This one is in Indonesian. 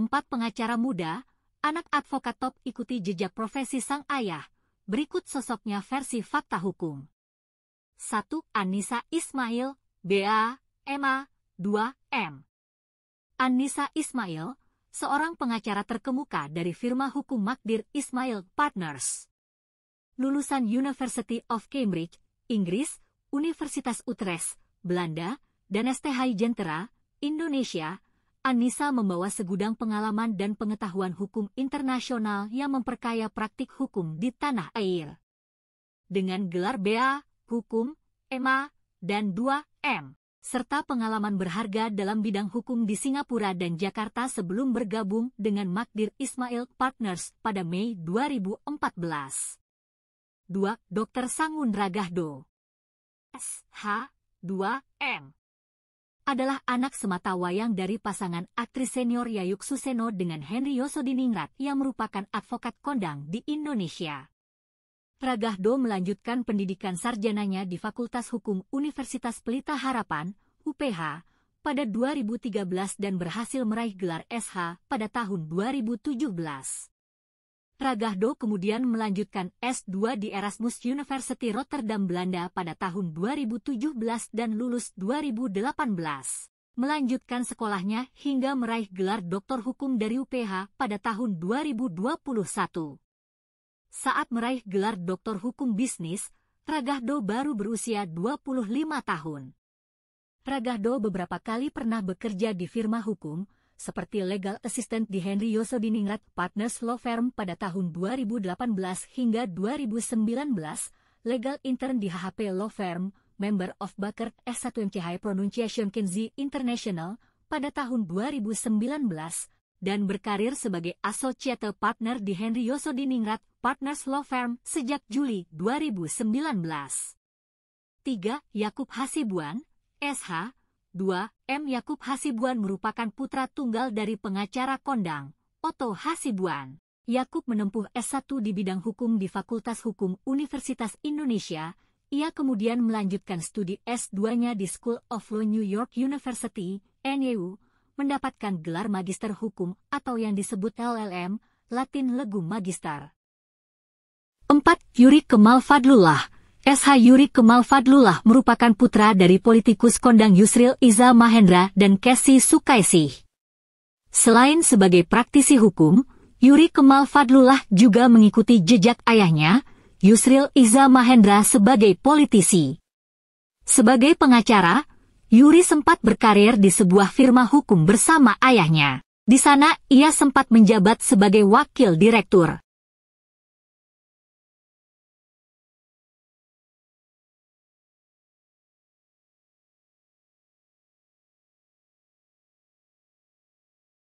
Empat pengacara muda, anak advokat top ikuti jejak profesi sang ayah. Berikut sosoknya versi fakta hukum. 1. Anissa Ismail, BA, MA, 2, M. Anissa Ismail, seorang pengacara terkemuka dari firma hukum Magdir Ismail Partners. Lulusan University of Cambridge, Inggris, Universitas Utrecht, Belanda, dan STH Jentera, Indonesia, Anissa membawa segudang pengalaman dan pengetahuan hukum internasional yang memperkaya praktik hukum di tanah air. Dengan gelar BA, Hukum, MA, dan 2M, serta pengalaman berharga dalam bidang hukum di Singapura dan Jakarta sebelum bergabung dengan Magdir Ismail Partners pada Mei 2014. 2. Dr. Sangun Ragahdo SH, 2M adalah anak semata wayang dari pasangan aktris senior Yayuk Suseno dengan Henry Yosodiningrat yang merupakan advokat kondang di Indonesia. Ragahdo melanjutkan pendidikan sarjananya di Fakultas Hukum Universitas Pelita Harapan, UPH, pada 2013 dan berhasil meraih gelar SH pada tahun 2017. Ragahdo kemudian melanjutkan S2 di Erasmus University Rotterdam Belanda pada tahun 2017 dan lulus 2018. Melanjutkan sekolahnya hingga meraih gelar Doktor Hukum dari UPH pada tahun 2021. Saat meraih gelar Doktor Hukum Bisnis, Ragahdo baru berusia 25 tahun. Ragahdo beberapa kali pernah bekerja di firma hukum, seperti legal assistant di Henry Yosodiningrat Partners Law Firm pada tahun 2018 hingga 2019, legal intern di HHP Law Firm, member of Bakert S1MCH Pronunciation Kinsey International pada tahun 2019, dan berkarir sebagai associate partner di Henry Yosodiningrat Partners Law Firm sejak Juli 2019. 3. Yakub Hasibuan, SH, 2. M. Yakub Hasibuan merupakan putra tunggal dari pengacara kondang, Otto Hasibuan. Yakub menempuh S1 di bidang hukum di Fakultas Hukum Universitas Indonesia. Ia kemudian melanjutkan studi S2-nya di School of Law New York University, NYU, mendapatkan gelar Magister Hukum atau yang disebut LLM, Latin Legum Magister. 4. Yuri Kemal Fadlullah SH Yuri Kemal Fadlullah merupakan putra dari politikus kondang Yusril Iza Mahendra dan Kesi Sukaisi. Selain sebagai praktisi hukum, Yuri Kemal Fadlullah juga mengikuti jejak ayahnya, Yusril Iza Mahendra sebagai politisi. Sebagai pengacara, Yuri sempat berkarir di sebuah firma hukum bersama ayahnya. Di sana, ia sempat menjabat sebagai wakil direktur.